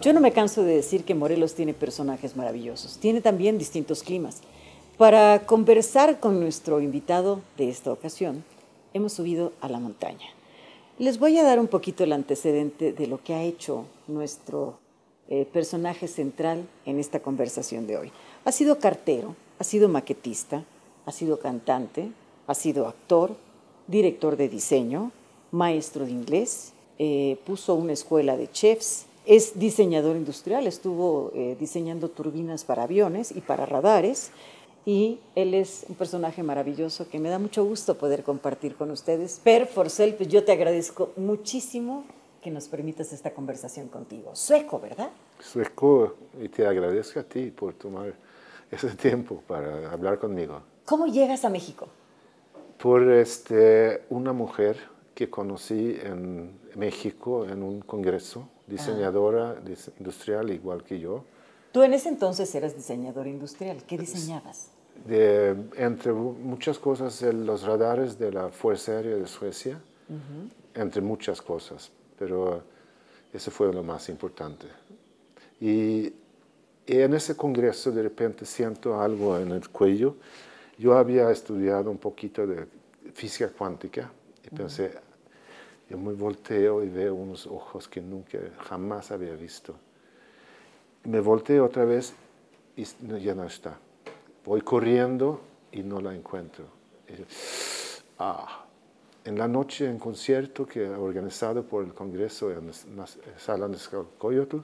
Yo no me canso de decir que Morelos tiene personajes maravillosos, tiene también distintos climas. Para conversar con nuestro invitado de esta ocasión, hemos subido a la montaña. Les voy a dar un poquito el antecedente de lo que ha hecho nuestro eh, personaje central en esta conversación de hoy. Ha sido cartero, ha sido maquetista, ha sido cantante, ha sido actor, director de diseño, maestro de inglés, eh, puso una escuela de chefs, es diseñador industrial, estuvo eh, diseñando turbinas para aviones y para radares. Y él es un personaje maravilloso que me da mucho gusto poder compartir con ustedes. Per Forcel, pues, yo te agradezco muchísimo que nos permitas esta conversación contigo. Sueco, ¿verdad? Sueco, y te agradezco a ti por tomar ese tiempo para hablar conmigo. ¿Cómo llegas a México? Por este, una mujer que conocí en México en un congreso diseñadora industrial igual que yo. Tú en ese entonces eras diseñadora industrial. ¿Qué diseñabas? De, entre muchas cosas, eh, los radares de la Fuerza Aérea de Suecia, entre muchas cosas, pero eso fue lo más importante. Y en ese congreso de repente siento algo en el cuello. Yo había estudiado un poquito de física cuántica y pensé, yo me volteo y veo unos ojos que nunca, jamás había visto. Me volteo otra vez y ya no está. Voy corriendo y no la encuentro. ah. En la noche, en concierto que organizado por el Congreso en la sala de Coyotl,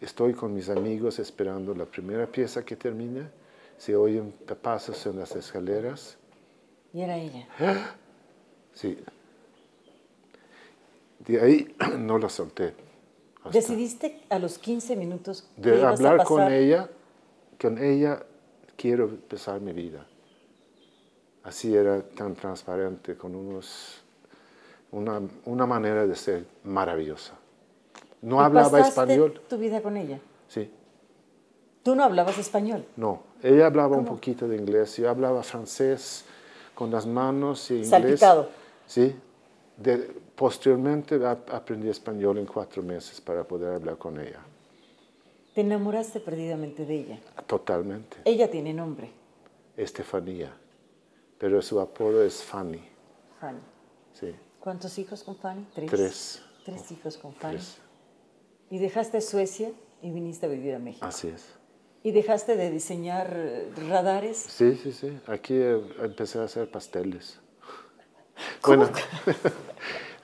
estoy con mis amigos esperando la primera pieza que termine. Se oyen pasos en las escaleras. Y era ella. Sí. De ahí no la solté. ¿Decidiste a los 15 minutos de hablar a con ella? Con ella quiero empezar mi vida. Así era tan transparente, con unos, una, manera de ser maravillosa. No hablaba español. tu vida con ella? Sí. ¿Tú no hablabas español? No, ella hablaba un poquito de inglés, yo hablaba francés con las manos y inglés. Salpicado. Sí, posteriormente aprendí español en cuatro meses para poder hablar con ella. ¿Te enamoraste perdidamente de ella? Totalmente. Ella tiene nombre. Estefanía, pero su apodo es Fanny. Fanny. Sí. ¿Cuántos hijos con Fanny? Tres. Tres. hijos con Fanny. Y dejaste Suecia y viniste a vivir a México. Así es. ¿Y dejaste de diseñar eh, radares? Sí, sí, sí. Aquí eh, empecé a hacer pasteles. ¿Cómo? Bueno.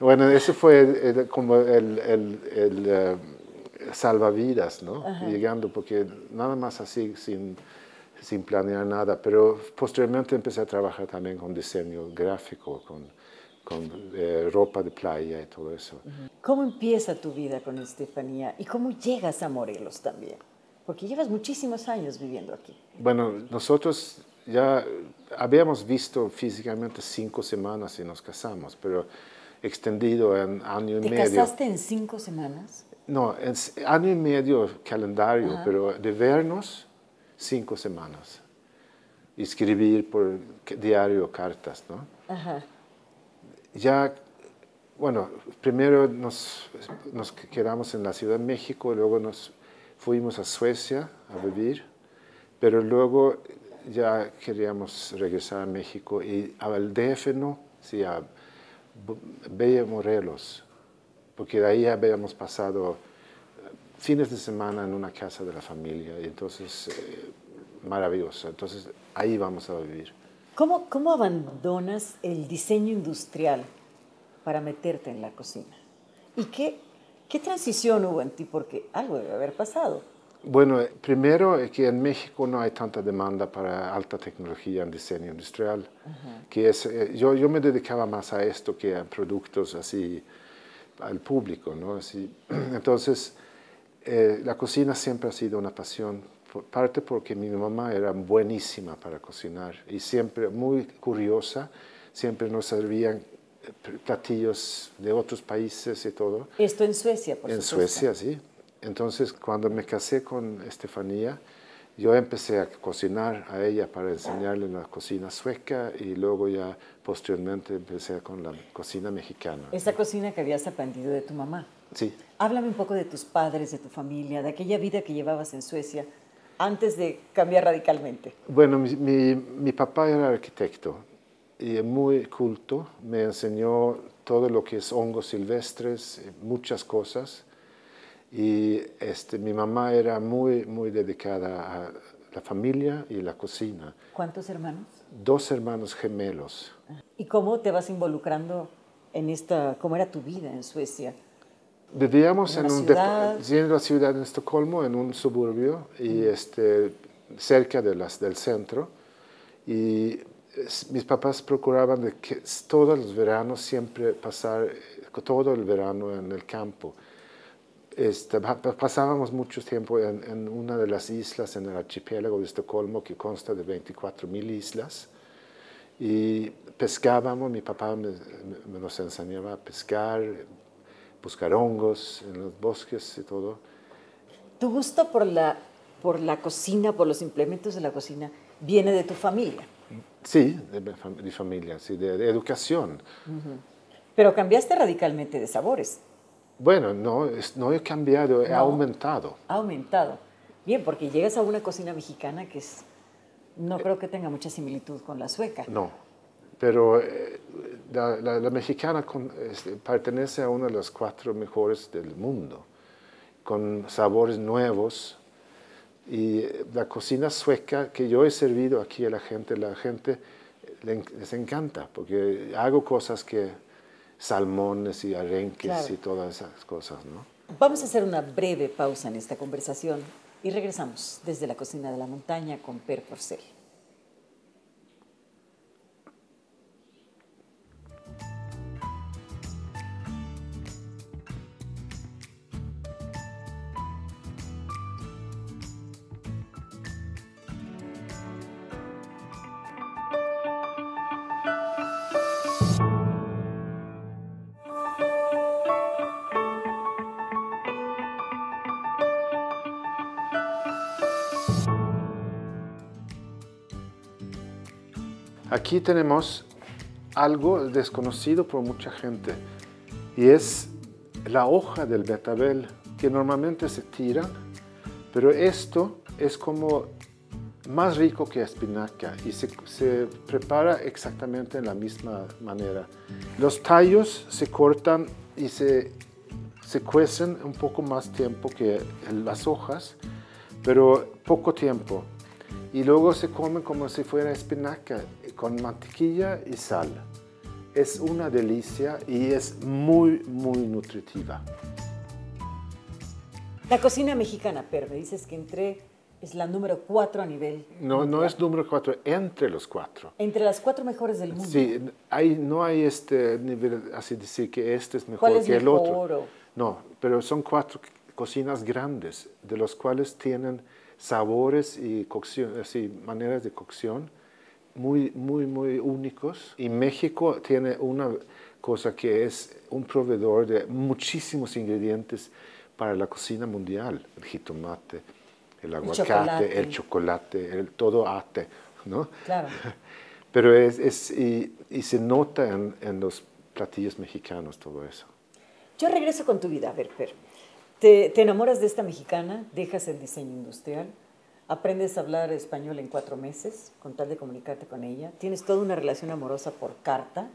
Bueno, ese fue el, eh, como el, el eh, salvavidas, ¿no? Llegando, porque nada más así, sin, sin planear nada. Pero posteriormente empecé a trabajar también con diseño gráfico, con, con eh, ropa de playa y todo eso. ¿Cómo empieza tu vida con Estefanía y cómo llegas a Morelos también? Porque llevas muchísimos años viviendo aquí. Bueno, nosotros ya habíamos visto físicamente cinco semanas y nos casamos, pero extendido en año y medio. ¿Te casaste en cinco semanas? No, en año y medio calendario, pero de vernos, cinco semanas. Escribir por diario cartas, ¿no? Ajá. Ya, bueno, primero nos, quedamos en la Ciudad de México, luego nos fuimos a Suecia a vivir, pero luego ya queríamos regresar a México y al DF sí, a, Bella Morelos, porque de ahí habíamos pasado eh, fines de semana en una casa de la familia, y entonces, eh, maravilloso, entonces ahí vamos a vivir. ¿Cómo, ¿Cómo abandonas el diseño industrial para meterte en la cocina? ¿Y qué, qué transición hubo en ti? Porque algo debe haber pasado. Bueno, eh, primero es que en México no hay tanta demanda para alta tecnología en diseño industrial, que es, eh, yo, yo, me dedicaba más a esto que a productos así al público, entonces, eh, la cocina siempre ha sido una pasión, parte porque mi mamá era buenísima para cocinar y siempre muy curiosa, siempre nos servían platillos de otros países y todo. ¿Esto en Suecia, por en En Suecia, sí. Entonces, cuando me casé con Estefanía, yo empecé a cocinar a ella para enseñarle la cocina sueca y luego ya posteriormente empecé con la cocina mexicana. Esa cocina que habías aprendido de tu mamá. Sí. Háblame un poco de tus padres, de tu familia, de aquella vida que llevabas en Suecia antes de cambiar radicalmente. Bueno, mi, papá era arquitecto y muy culto. Me enseñó todo lo que es hongos silvestres, eh, muchas cosas. Y este, mi mamá era muy, muy dedicada a la familia y la cocina. ¿Cuántos hermanos? Dos hermanos gemelos. ¿Y cómo te vas involucrando en esta, cómo era tu vida en Suecia? Vivíamos en, un en la ciudad de Estocolmo, en un suburbio y este, cerca de las, del centro. Y mis papás procuraban de que todos los veranos siempre pasar eh, todo el verano en el campo. Este, pasábamos mucho tiempo en, una de las islas en el archipiélago de Estocolmo, que consta de 24.000 islas, y pescábamos, mi papá me, nos enseñaba a pescar, buscar hongos en los bosques y todo. Tu gusto por la, por la cocina, por los implementos de la cocina, viene de tu familia. Sí, de mi familia, sí, de, educación. Pero cambiaste radicalmente de sabores. Bueno, no, no he cambiado, he aumentado. Ha aumentado. Bien, porque llegas a una cocina mexicana que es, no eh. creo que tenga mucha similitud con la sueca. No, pero eh, la, mexicana este, pertenece a una de las cuatro mejores del mundo, con sabores nuevos. Y eh, la cocina sueca que yo he servido aquí a la gente, la gente les encanta, porque hago cosas que salmones y arenques y todas esas cosas, ¿no? Vamos a hacer una breve pausa en esta conversación y regresamos desde la cocina de la montaña con Per Porcel. aquí tenemos algo desconocido por mucha gente y es la hoja del betabel que normalmente se tira, pero esto es como más rico que espinaca y se, prepara exactamente de la misma manera. Los tallos se cortan y se, se cuecen un poco más tiempo que las hojas, pero poco tiempo. Y luego se come como si fuera espinaca eh, con mantequilla y sal. Es una delicia y es muy, muy nutritiva. La cocina mexicana, pero me dices que entre, es la número cuatro a nivel. No, no es número cuatro, entre los cuatro. Entre las cuatro mejores del mundo. Sí, hay, no hay este nivel, así decir que este es mejor que el otro. No, pero son cuatro cocinas grandes, de los cuales tienen sabores y maneras de cocción muy, muy, muy únicos. Y México tiene una cosa que es un proveedor de muchísimos ingredientes para la cocina mundial. El jitomate, el aguacate, el chocolate, el, todo ate, ¿no? Claro. Pero es, y, se nota en, los platillos mexicanos todo eso. Yo regreso con tu vida, a ver, te, enamoras de esta mexicana, dejas el diseño industrial, aprendes a hablar español en cuatro meses con tal de comunicarte con ella, tienes toda una relación amorosa por carta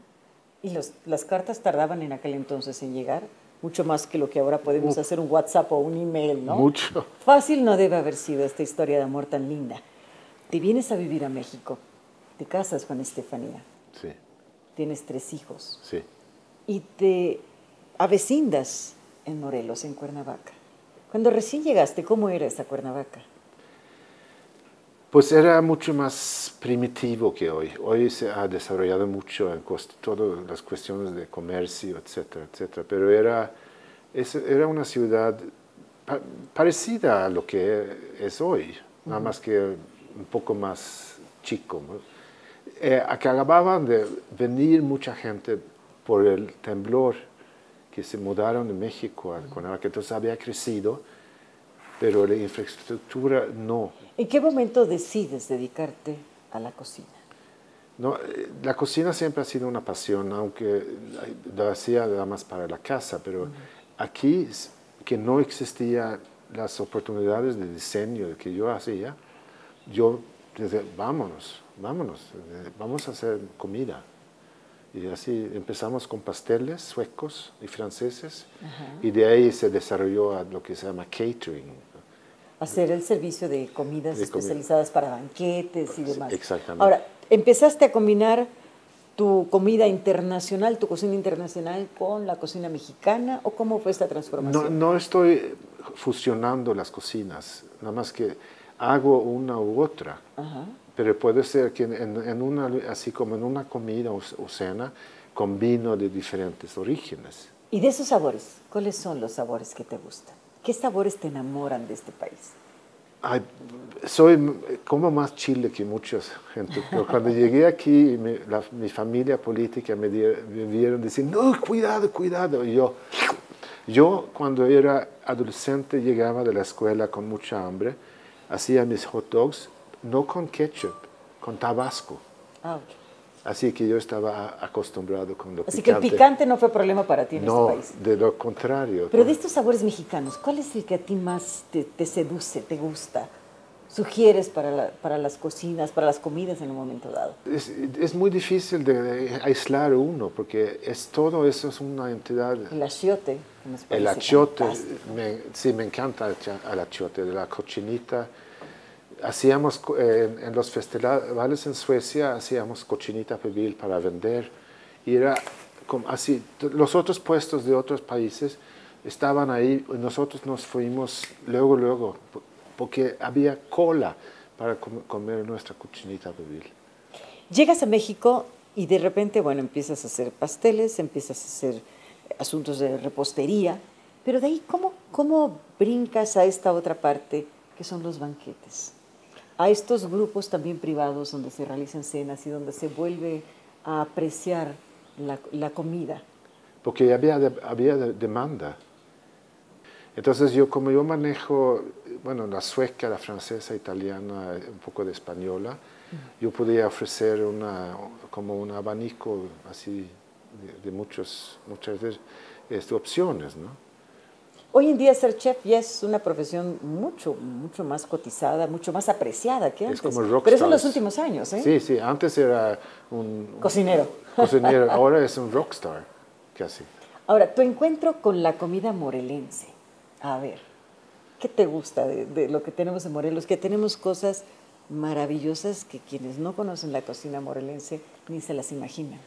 y las cartas tardaban en aquel entonces en llegar, mucho más que lo que ahora podemos hacer un WhatsApp o un email, ¿no? Mucho. Fácil no debe haber sido esta historia de amor tan linda. Te vienes a vivir a México, te casas con Estefanía. Sí. Tienes tres hijos. Sí. Y te avecindas en Morelos, en Cuernavaca. Cuando recién llegaste, ¿cómo era esta Cuernavaca? Pues era mucho más primitivo que hoy. Hoy se ha desarrollado mucho en todas las cuestiones de comercio, etcétera, etcétera. Pero era, era una ciudad parecida a lo que es hoy, nada más que un poco más chico. Eh, acababan de venir mucha gente por el temblor que se mudaron de México a que Entonces había crecido, pero la infraestructura no. ¿En qué momento decides dedicarte a la cocina? No, eh, la cocina siempre ha sido una pasión, aunque la hacía nada más para la casa, pero aquí que no existían las oportunidades de diseño que yo hacía, yo desde, vámonos, vámonos, eh, vamos a hacer comida. Y así empezamos con pasteles suecos y franceses y de ahí se desarrolló lo que se llama catering. Hacer el servicio de comidas especializadas para banquetes y demás. Exactamente. Ahora, empezaste a combinar tu comida internacional, tu cocina internacional con la cocina mexicana o cómo fue esta transformación? No, no estoy fusionando las cocinas, nada más que hago una u otra. Ajá pero puede ser que en, una, así como en una comida o, cena, con vino de diferentes orígenes. ¿Y de esos sabores? ¿Cuáles son los sabores que te gustan? ¿Qué sabores te enamoran de este país? soy como más chile que muchas gente, cuando llegué aquí, mi, familia política me, me, vieron decir, no, cuidado, cuidado. yo, yo cuando era adolescente llegaba de la escuela con mucha hambre, hacía mis hot dogs no con ketchup, con tabasco. Ah, Así que yo estaba acostumbrado con lo picante. Así que el picante no fue problema para ti en no, este país. No, de lo contrario. Pero de estos sabores mexicanos, ¿cuál es el que a ti más te, seduce, te gusta? sugieres para, para, las cocinas, para las comidas en un momento dado? Es, muy difícil de aislar uno, porque es, todo eso es una entidad... El achiote. El achiote, me, sí, me encanta el achiote, la cochinita, hacíamos eh, en, los festivales en Suecia hacíamos cochinita pibil para vender y era así los otros puestos de otros países estaban ahí y nosotros nos fuimos luego luego porque había cola para comer nuestra cochinita pibil llegas a México y de repente bueno empiezas a hacer pasteles empiezas a hacer asuntos de repostería pero de ahí cómo cómo brincas a esta otra parte que son los banquetes a estos grupos también privados donde se realizan cenas y donde se vuelve a apreciar la, comida. Porque había, había demanda. Entonces yo como yo manejo, bueno, la sueca, la francesa, italiana, un poco de española, yo podía ofrecer una, como un abanico así de, muchos, muchas este, opciones, ¿no? Hoy en día ser chef ya es una profesión mucho, mucho más cotizada, mucho más apreciada que antes. Es como Pero eso en los últimos años, ¿eh? Sí, sí. Antes era un... cocinero. cocinero. Ahora es un rockstar, casi. Ahora, tu encuentro con la comida morelense. A ver, ¿qué te gusta de lo que tenemos en Morelos? Que tenemos cosas maravillosas que quienes no conocen la cocina morelense ni se las imaginan.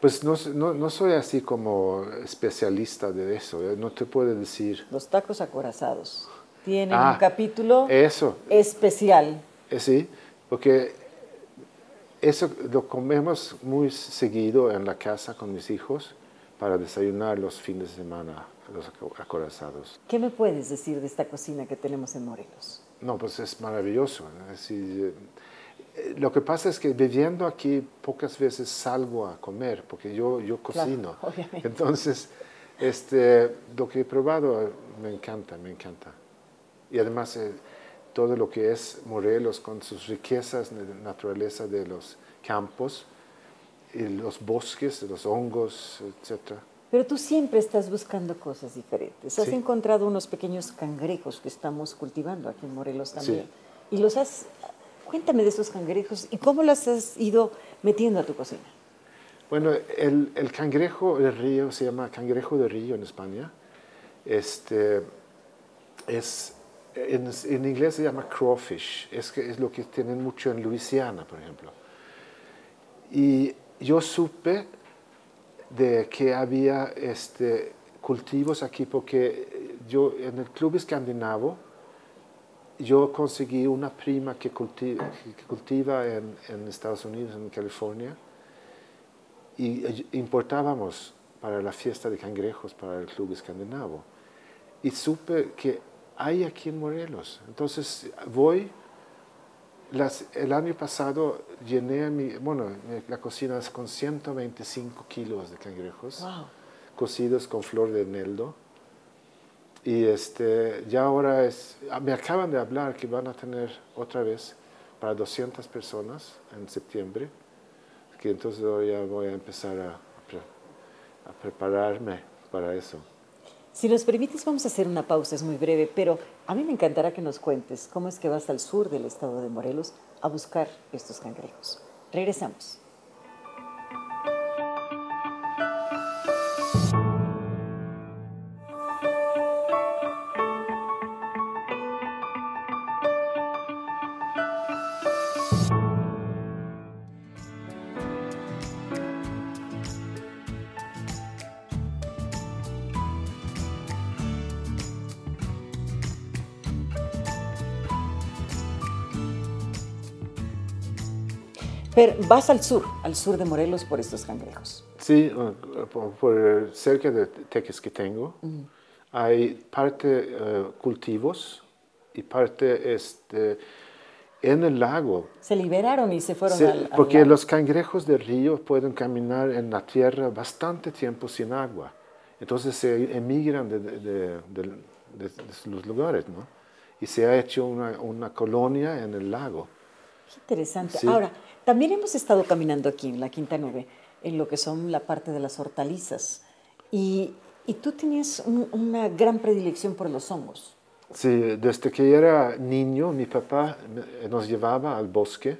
Pues no, soy así como especialista de eso, ¿eh? no te puedo decir. Los tacos acorazados tienen ah, un capítulo eso. especial. Eh, sí, porque eso lo comemos muy seguido en la casa con mis hijos para desayunar los fines de semana, los acorazados. ¿Qué me puedes decir de esta cocina que tenemos en Morelos? No, pues es maravilloso. Es ¿eh? Eh, lo que pasa es que viviendo aquí pocas veces salgo a comer porque yo, yo cocino. Entonces, este, lo que he probado me encanta, me encanta. Y además eh, todo lo que es Morelos con sus riquezas de naturaleza de los campos, y los bosques, los hongos, etc. Pero tú siempre estás buscando cosas diferentes. Has encontrado unos pequeños cangrejos que estamos cultivando aquí en Morelos también. Sí. Y los has Cuéntame de esos cangrejos y cómo los has ido metiendo a tu cocina. Bueno, el, cangrejo de río se llama cangrejo de río en España. Este, es, en, inglés se llama crawfish. Es, que es lo que tienen mucho en Luisiana, por ejemplo. Y yo supe de que había este, cultivos aquí porque yo en el club escandinavo, yo conseguí una prima que cultiva, en, Estados Unidos, en California, y eh, importábamos para la fiesta de cangrejos para el club escandinavo. Y supe que hay aquí en Morelos. Entonces voy, el año pasado llené mi, bueno, la cocina con 125 kilos de cangrejos, cocidos con flor de neldo y este, ya ahora es, ah, me acaban de hablar que van a tener otra vez para 200 personas en septiembre, que entonces ya voy a empezar a, a prepararme para eso. Si nos permites, vamos a hacer una pausa, es muy breve, pero a mí me encantará que nos cuentes cómo es que vas al sur del estado de Morelos a buscar estos cangrejos. Regresamos. Pero vas al sur, al sur de Morelos por estos cangrejos. Sí, por eh, cerca de Teques que tengo, hay parte eh, cultivos y parte este, en el lago. Se liberaron y se fueron al, Porque los cangrejos del río pueden caminar en la tierra bastante tiempo sin agua. Entonces se emigran de, los lugares, ¿no? Y se ha hecho una colonia en el lago. Qué interesante. Ahora, también hemos estado caminando aquí en la Quinta Nube, en lo que son la parte de las hortalizas. Y, y tú tenías una gran predilección por los hongos. Sí, desde que era niño, mi papá nos llevaba al bosque.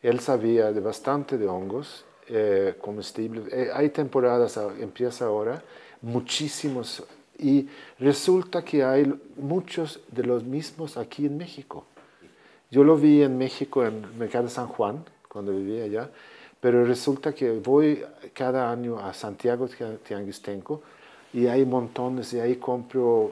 Él sabía de bastante de hongos eh, comestibles. Eh, hay temporadas, ah, empieza ahora, muchísimos. Y resulta que hay muchos de los mismos aquí en México. Yo lo vi en México, en Mercado San Juan, cuando vivía allá, pero resulta que voy cada año a Santiago Tianguistenco y hay montones y ahí compro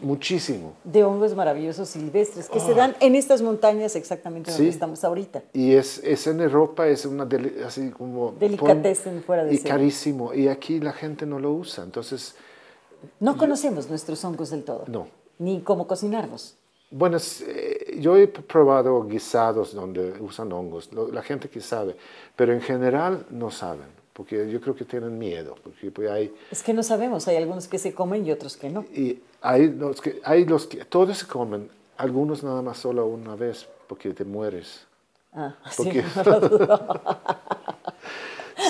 muchísimo. De hongos maravillosos silvestres que se ah. dan en estas montañas exactamente donde estamos ahorita. Y es, en Europa, es una así como... Delicatessen fuera de Y carísimo. Y aquí la gente no lo usa, entonces... No conocemos nuestros hongos del todo. No. Ni cómo cocinarlos. Bueno, eh, yo he probado guisados donde usan hongos, la gente que sabe, pero en general no saben, porque yo creo que tienen miedo. Porque pues, es que no sabemos, hay algunos que se comen y otros que no. Y hay los que, hay los que todos se comen, algunos nada más solo una vez, porque te mueres. Ah,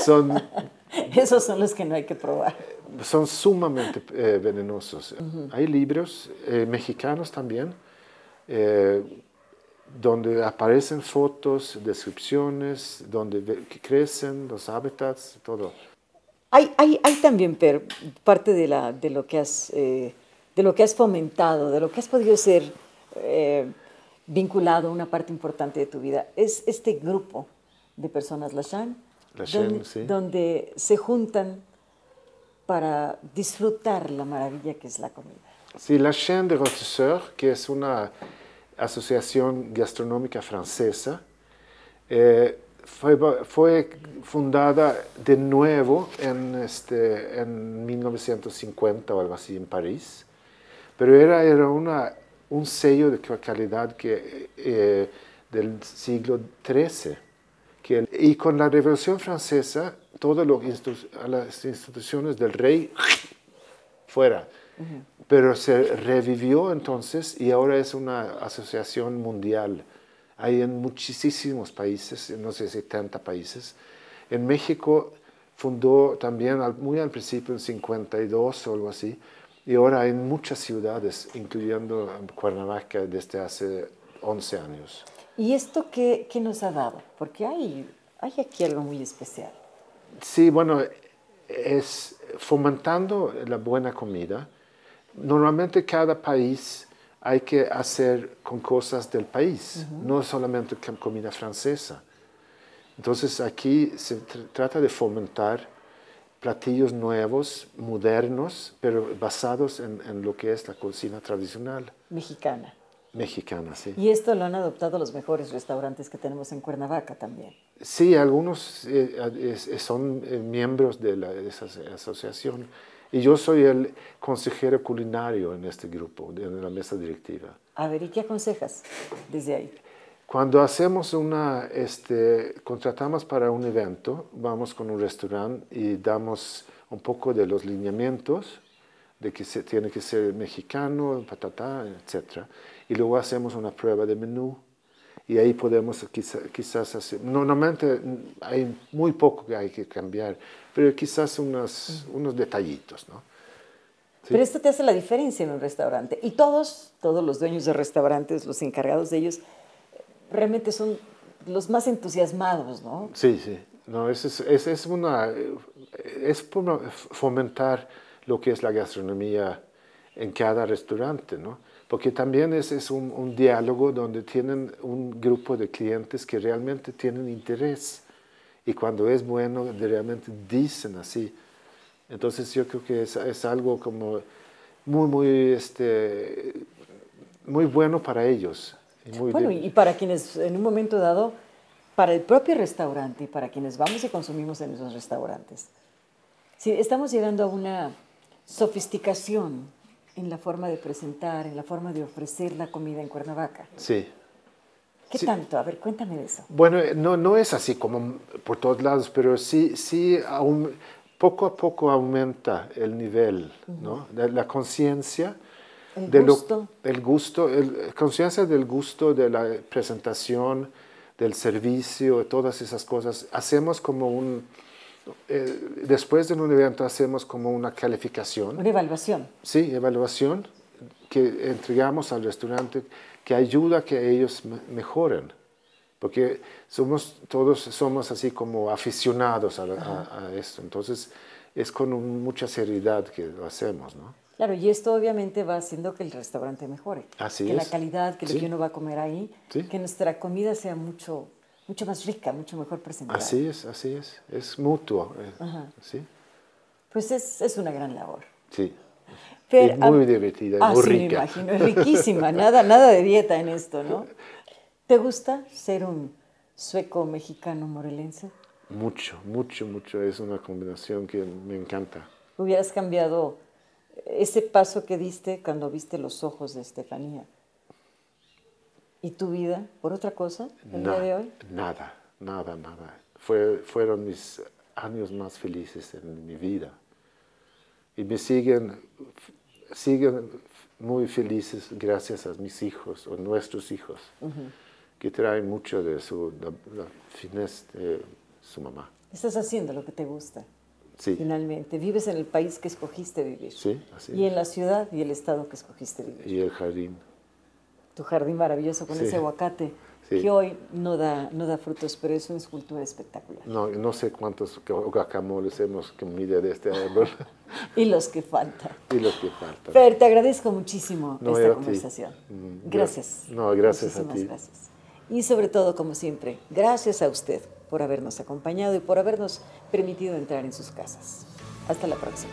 son, Esos son los que no hay que probar son sumamente eh, venenosos. Hay libros eh, mexicanos también eh, donde aparecen fotos, descripciones, donde crecen los hábitats, todo. Hay, también, Per, parte de, la, de, lo que has, eh, de lo que has fomentado, de lo que has podido ser eh, vinculado a una parte importante de tu vida, es este grupo de personas, la Shan, donde, se juntan para disfrutar la maravilla que es la comida. Sí, la Chen de Rotisseur, que es una Asociación Gastronómica Francesa. Eh, fue, fue, fundada de nuevo en, este, en 1950 o algo así en París, pero era, era una, un sello de calidad que, eh, del siglo XIII. Que, y con la Revolución Francesa, todas las instituciones del rey fuera. Pero se revivió entonces y ahora es una asociación mundial. Hay en muchísimos países, no sé, 70 países. En México fundó también muy al principio, en 52 o algo así, y ahora en muchas ciudades, incluyendo Cuernavaca desde hace 11 años. ¿Y esto qué, qué nos ha dado? Porque hay, hay aquí algo muy especial. Sí, bueno, es fomentando la buena comida, normalmente cada país hay que hacer con cosas del país, no solamente con comida francesa. Entonces aquí se trata de fomentar platillos nuevos, modernos, pero basados en, lo que es la cocina tradicional. Mexicana. Mexicana, sí. Y esto lo han adoptado los mejores restaurantes que tenemos en Cuernavaca también. Sí, algunos eh, son eh, miembros de esa asociación. Y yo soy el consejero culinario en este grupo, en la mesa directiva. A ver, ¿y qué aconsejas desde ahí? Cuando hacemos una, este, contratamos para un evento, vamos con un restaurante y damos un poco de los lineamientos de que se, tiene que ser mexicano, patata, etc. Y luego hacemos una prueba de menú y ahí podemos quizás hacer, normalmente hay muy poco que hay que cambiar, pero quizás unos, unos detallitos, ¿no? Pero esto te hace la diferencia en un restaurante. Y todos, todos los dueños de restaurantes, los encargados de ellos, realmente son los más entusiasmados, ¿no? Sí, sí. es, es, es una, es fomentar lo que es la gastronomía en cada restaurante, ¿no? Porque también es, un, diálogo donde tienen un grupo de clientes que realmente tienen interés y cuando es bueno realmente dicen así. Entonces yo creo que es, algo como muy, muy, este, muy bueno para ellos. Y muy bueno, y para quienes en un momento dado, para el propio restaurante y para quienes vamos y consumimos en esos restaurantes. Sí, estamos llegando a una sofisticación en la forma de presentar, en la forma de ofrecer la comida en Cuernavaca. Sí. ¿Qué tanto? A ver, cuéntame de eso. Bueno, eh, no, no es así como por todos lados, pero sí, sí poco a poco aumenta el nivel, ¿no? La, conciencia. El, gusto. el gusto. conciencia del gusto, de la presentación, del servicio, de todas esas cosas. Hacemos como un eh, después de un evento hacemos como una calificación. Una evaluación. Sí, evaluación que entregamos al restaurante que ayuda a que ellos mejoren. Porque somos, todos somos así como aficionados a, esto. Entonces es con mucha seriedad que lo hacemos, ¿no? Claro, y esto obviamente va haciendo que el restaurante mejore. Así que la calidad, que lo que uno va a comer ahí, que nuestra comida sea mucho mucho más rica, mucho mejor presentada. Así es, así es, es mutuo. Eh, ¿sí? Pues es, una gran labor. Sí. es muy divertida, es ah, muy sí, rica. Me imagino, es riquísima, nada, nada de dieta en esto, ¿no? ¿Te gusta ser un sueco mexicano morelense? Mucho, mucho, mucho. Es una combinación que me encanta. ¿Hubieras cambiado ese paso que diste cuando viste los ojos de Estefanía? ¿Y tu vida por otra cosa el día de hoy? Nada, nada, nada. Fue, fueron mis años más felices en mi vida. Y me siguen, siguen muy felices gracias a mis hijos o nuestros hijos, que traen mucho de su la, de su mamá. Estás haciendo lo que te gusta. Sí. Finalmente, vives en el país que escogiste vivir. Sí, así Y en la ciudad y el estado que escogiste vivir. Y el jardín tu jardín maravilloso con ese aguacate. que hoy no da, no da frutos, pero es una escultura espectacular. No, no sé cuántos guacamoles hemos comido de este árbol. y los que faltan. Y los que faltan. Fer, te agradezco muchísimo esta conversación. Mm, gracias. No, gracias Muchísimas a ti. gracias. Y sobre todo, como siempre, gracias a usted por habernos acompañado y por habernos permitido entrar en sus casas. Hasta la próxima.